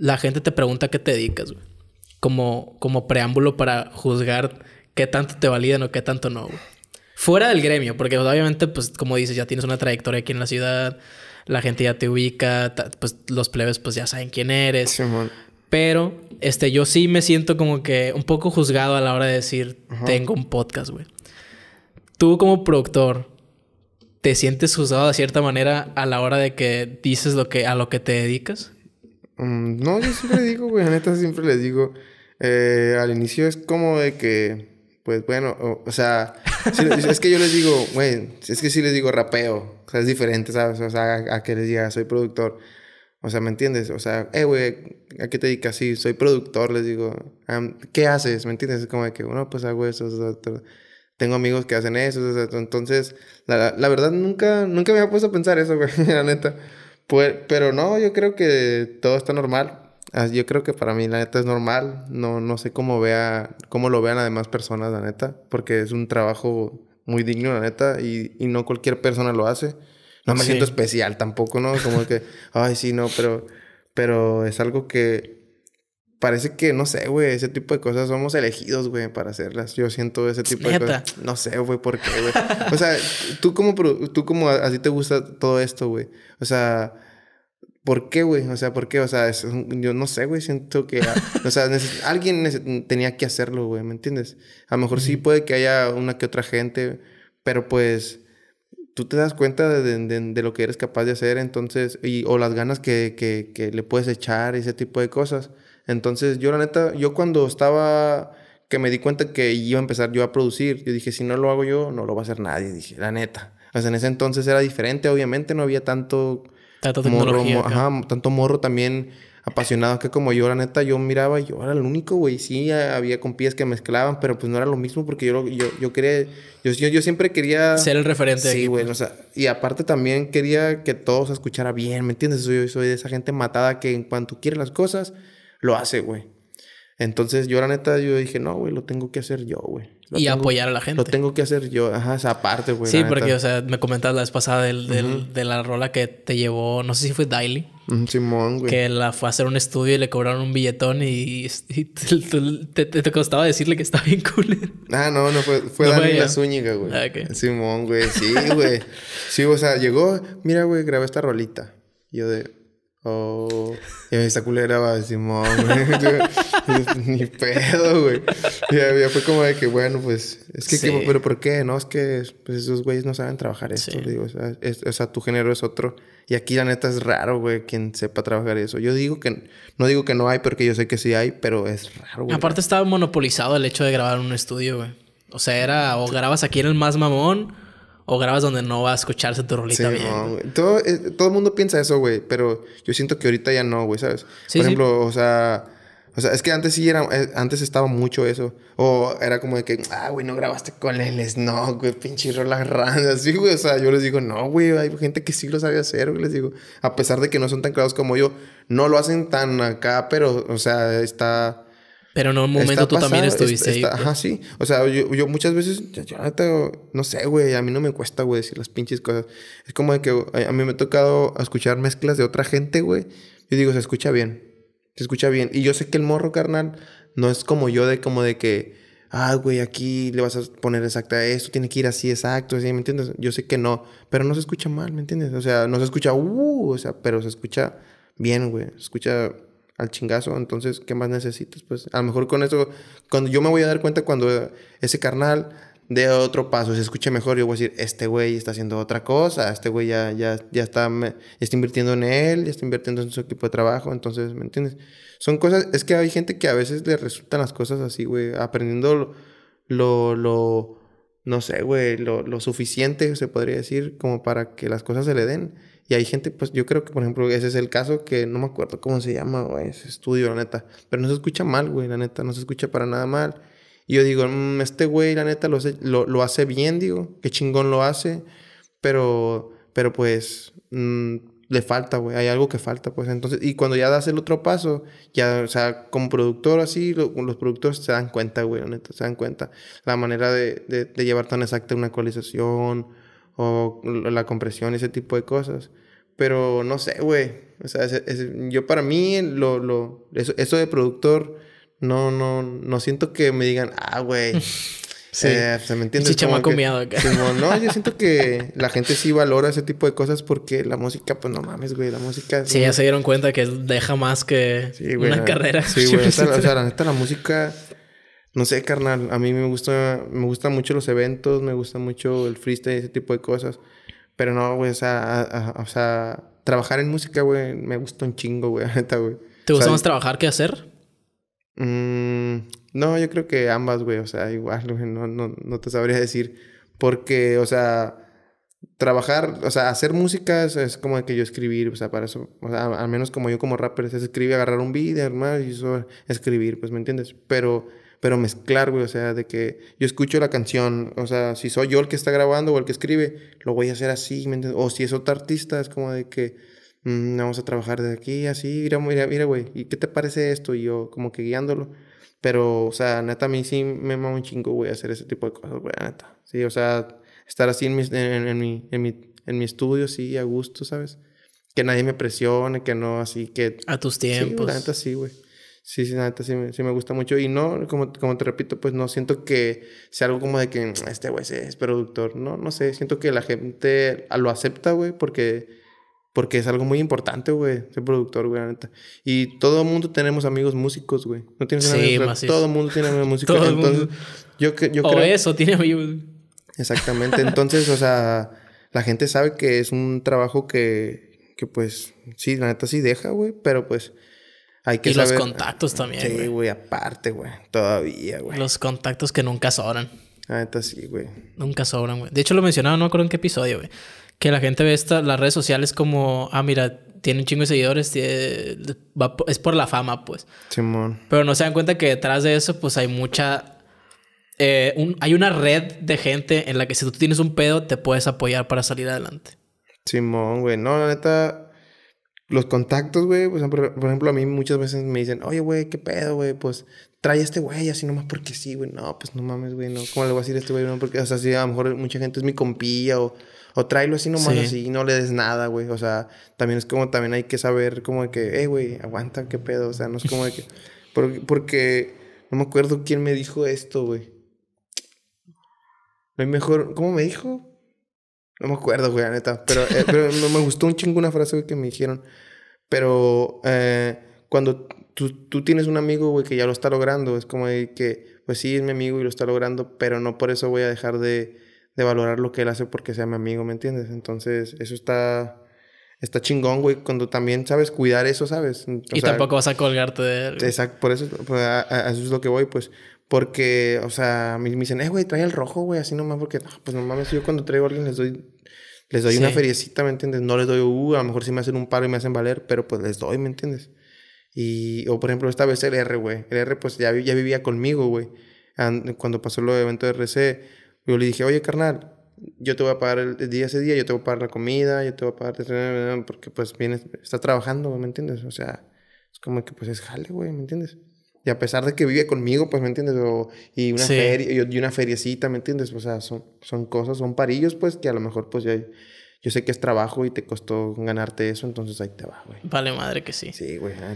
la gente te pregunta qué te dedicas, güey. Como, como preámbulo para juzgar qué tanto te validan o qué tanto no, güey. Fuera del gremio, porque obviamente, pues como dices, ya tienes una trayectoria aquí en la ciudad, la gente ya te ubica, pues los plebes pues ya saben quién eres. pero este, yo sí me siento como que un poco juzgado a la hora de decir, tengo un podcast, güey. Tú como productor, ¿te sientes juzgado de cierta manera a la hora de que dices lo que, a lo que te dedicas? Mm, no, yo siempre digo, güey, neta siempre les digo, eh, al inicio es como de que, pues bueno, o, sea, es que yo les digo, güey, es que sí les digo rapeo, o sea, es diferente, ¿sabes? O sea, a, que les diga, soy productor. O sea, ¿me entiendes? O sea, eh, güey, ¿a qué te dedicas? Sí, soy productor, les digo. ¿Qué haces? ¿Me entiendes? Es como de que, bueno, pues hago eso, eso, Tengo amigos que hacen eso, eso, eso. Entonces, la, la, verdad, nunca, nunca me había puesto a pensar eso, güey, la neta. Pues, pero no, yo creo que todo está normal. Ah, yo creo que para mí la neta es normal. No, no sé cómo vea, cómo lo vean las demás personas, la neta, porque es un trabajo muy digno, la neta, y, y no cualquier persona lo hace. No me siento especial tampoco, ¿no? Como que, ay, sí, no, pero, pero es algo que parece que, no sé, güey, ese tipo de cosas somos elegidos, güey, para hacerlas. Yo siento ese tipo de cosas. No sé, güey, por qué, güey. o sea, tú como, tú como así te gusta todo esto, güey. O sea, ¿por qué, güey? O sea, ¿por qué? O sea, yo no sé, güey, siento que, ah, o sea, alguien tenía que hacerlo, güey, ¿me entiendes? A lo mejor sí puede que haya una que otra gente, pero pues tú te das cuenta de, lo que eres capaz de hacer, entonces, y, o las ganas que, que le puedes echar, ese tipo de cosas. Entonces yo la neta, yo cuando estaba, que me di cuenta que iba a empezar yo a producir, yo dije, si no lo hago yo, no lo va a hacer nadie, dije, la neta. O en ese entonces era diferente, obviamente no había tanto... Tanto morro, ajá, tanto morro también apasionado que como yo, la neta, yo miraba yo era el único, güey. Sí, había compías que mezclaban, pero pues no era lo mismo porque yo, yo, yo quería... Yo, yo, siempre quería... Ser el referente. Sí, güey. Pues. O sea, y aparte también quería que todos escuchara bien, ¿me entiendes? Yo soy de esa gente matada que en cuanto quiere las cosas lo hace, güey. Entonces yo la neta, yo dije, no, güey, lo tengo que hacer yo, güey. Y apoyar a la gente. Lo tengo que hacer yo, ajá, esa parte, güey. Sí, porque, o sea, me comentas la vez pasada del, del, de la rola que te llevó, no sé si fue Daily. Simón, güey. Que la fue a hacer un estudio y le cobraron un billetón y, te, costaba decirle que está bien cool. Ah, no, no fue, fue la Zúñiga, güey. Ah, Simón, güey, sí, güey. sí, o sea, llegó, mira, güey, grabé esta rolita. Yo de, Oh, y esta culera va de Ni pedo, güey. Ya, ya, fue como de que, bueno, pues, es que, pero ¿por qué? No, es que pues, esos güeyes no saben trabajar eso digo. O sea, o sea, tu género es otro. Y aquí, la neta, es raro, güey, quien sepa trabajar eso. Yo digo que, no digo que no hay, porque yo sé que sí hay, pero es raro, güey. Aparte, estaba monopolizado el hecho de grabar en un estudio, güey. O sea, era, o grabas aquí en el más mamón o grabas donde no va a escucharse tu rolita bien. No, todo, eh, todo el mundo piensa eso, güey. Pero yo siento que ahorita ya no, güey, ¿sabes? Por ejemplo, o sea... O sea, es que antes sí era... Eh, antes estaba mucho eso. O era como de que... Ah, güey, no grabaste con el No, güey, pinche rola ranza. Así, güey. O sea, yo les digo... No, güey. Hay gente que sí lo sabe hacer, güey. Les digo... A pesar de que no son tan claros como yo. No lo hacen tan acá, pero... O sea, está pero en un momento tú también estuviste ahí. Pues. Ajá, sí. O sea, yo, yo muchas veces, no, te, no sé, güey, a mí no me cuesta, güey, decir las pinches cosas. Es como de que eh, a, mí me ha tocado escuchar mezclas de otra gente, güey. Yo digo, se escucha bien. Se escucha bien. Y yo sé que el morro, carnal, no es como yo de como de que, ah, güey, aquí le vas a poner exacta esto, tiene que ir así exacto, así, ¿me entiendes? Yo sé que no, pero no se escucha mal, ¿me entiendes? O sea, no se escucha, uh, o sea, pero se escucha bien, güey. Se escucha al chingazo. Entonces, ¿qué más necesitas? Pues a lo mejor con eso, cuando yo me voy a dar cuenta cuando ese carnal dé otro paso, se escuche mejor, yo voy a decir, este güey está haciendo otra cosa, este güey ya, ya, está, está invirtiendo en él, ya está invirtiendo en su equipo de trabajo, entonces, ¿me entiendes? Son cosas, es que hay gente que a veces le resultan las cosas así, güey, aprendiendo lo, lo, no sé, güey, lo, suficiente, se podría decir, como para que las cosas se le den. Y hay gente, pues yo creo que, por ejemplo, ese es el caso que no me acuerdo cómo se llama, güey, ese estudio, la neta. Pero no se escucha mal, güey, la neta, no se escucha para nada mal. Y yo digo, mm, este güey, la neta, lo, lo, lo, hace bien, digo, qué chingón lo hace, pero, pero pues, mm, le falta, güey, hay algo que falta, pues entonces, y cuando ya das el otro paso, ya, o sea, como productor así, los productores se dan cuenta, güey, neta, se dan cuenta la manera de, llevar tan exacta una ecualización o la compresión, ese tipo de cosas. Pero no sé, güey, o sea, yo para mí, lo, lo, eso, eso de productor, no, no, no siento que me digan, ah, güey. Sí. Eh, se pues, me entiende. chamaco acá. Como, no, yo siento que la gente sí valora ese tipo de cosas porque la música, pues no mames, güey. La música. Sí, ya se dieron cuenta que deja más que una carrera. Sí, güey. o sea, la neta, la música. No sé, carnal. A mí me gusta, me gustan mucho los eventos, me gusta mucho el freestyle, ese tipo de cosas. Pero no, güey, o sea, o sea, trabajar en música, güey, me gusta un chingo, güey, neta, güey. ¿Te gusta más trabajar que hacer? Mmm no, yo creo que ambas, güey. O sea, igual, güey, no, te sabría decir. Porque, o sea, trabajar, o sea, hacer música es, como que yo escribir, o sea, para eso, o sea, al menos como yo como rapper, es escribir, agarrar un beat, armar y eso, escribir, pues, ¿me entiendes? Pero, pero mezclar, güey, o sea, de que yo escucho la canción, o sea, si soy yo el que está grabando o el que escribe, lo voy a hacer así, ¿me entiendes? O si es otro artista, es como de que mm, vamos a trabajar de aquí, así, mira, mira, güey, ¿y qué te parece esto? Y yo como que guiándolo pero, o sea, neta, a mí sí me mama un chingo, güey, hacer ese tipo de cosas, güey, neta. Sí, o sea, estar así en mi, en, mi, en, mi, estudio, sí, a gusto, ¿sabes? Que nadie me presione, que no, así que... A tus tiempos. Sí, neta, sí, güey. Sí, sí, neta, sí, me gusta mucho. Y no, como, como te repito, pues no siento que sea algo como de que mm, este güey es productor. No, no sé, siento que la gente lo acepta, güey, porque porque es algo muy importante, güey, ser productor, güey, la neta. Y todo el mundo tenemos amigos músicos, güey. No tienes sí, amigos, Todo el mundo tiene amigos músicos. todo yo, o eso, tiene amigos. Exactamente. Entonces, o sea, la gente sabe que es un trabajo que, que pues, sí, la neta sí deja, güey, pero pues hay que y los contactos también, Sí, güey, aparte, güey, todavía, güey. Los contactos que nunca sobran. La neta sí, güey. Nunca sobran, güey. De hecho, lo mencionaba, no me acuerdo en qué episodio, güey que la gente ve esta, las redes sociales como, ah, mira, tiene un chingo de seguidores, es por la fama, pues. Simón. Pero no se dan cuenta que detrás de eso, pues hay mucha. Eh, hay una red de gente en la que si tú tienes un pedo, te puedes apoyar para salir adelante. Simón, güey. No, la neta los contactos, güey, pues, por, ejemplo, a mí muchas veces me dicen, oye, güey, ¿qué pedo, güey? Pues trae a este güey así nomás porque sí, güey. No, pues no mames, güey, no. ¿Cómo le voy a decir a este güey? No, porque, o sea, sí, a lo mejor mucha gente es mi compía o, o tráelo así nomás así no le des nada, güey. O sea, también es como, también hay que saber como de que, eh, güey, aguanta, qué pedo. O sea, no es como de que... Porque, no me acuerdo quién me dijo esto, güey. Lo mejor, ¿cómo me dijo? No me acuerdo, güey, la neta. Pero, eh, pero me gustó un chingo una frase, que me dijeron. Pero eh, cuando tú, tú, tienes un amigo, güey, que ya lo está logrando, es como que, pues sí, es mi amigo y lo está logrando, pero no por eso voy a dejar de, de valorar lo que él hace porque sea mi amigo, ¿me entiendes? Entonces, eso está está chingón, güey, cuando también sabes cuidar eso, ¿sabes? y tampoco vas a colgarte de él. Exacto, por eso, pues, eso es lo que voy, pues. Porque, o sea, me, dicen, eh, güey, trae el rojo, güey, así nomás, porque, ah, pues no mames, yo cuando traigo a alguien les doy, les doy una feriecita, ¿me entiendes? No les doy, uh, a lo mejor si me hacen un paro y me hacen valer, pero pues les doy, ¿me entiendes? Y, o por ejemplo, esta vez el R, güey. El R, pues ya, ya vivía conmigo, güey. Cuando pasó el evento de RC, yo le dije, oye, carnal, yo te voy a pagar el día ese día, yo te voy a pagar la comida, yo te voy a pagar, porque pues viene, está trabajando, ¿me entiendes? O sea, es como que pues es jale, güey, ¿me entiendes? Y a pesar de que vive conmigo, pues, ¿me entiendes? y, una y una feriecita, ¿me entiendes? O sea, son, son cosas, son parillos, pues, que a lo mejor, pues, ya... Yo sé que es trabajo y te costó ganarte eso, entonces ahí te va, güey. Vale madre que sí. Sí, güey. Ah.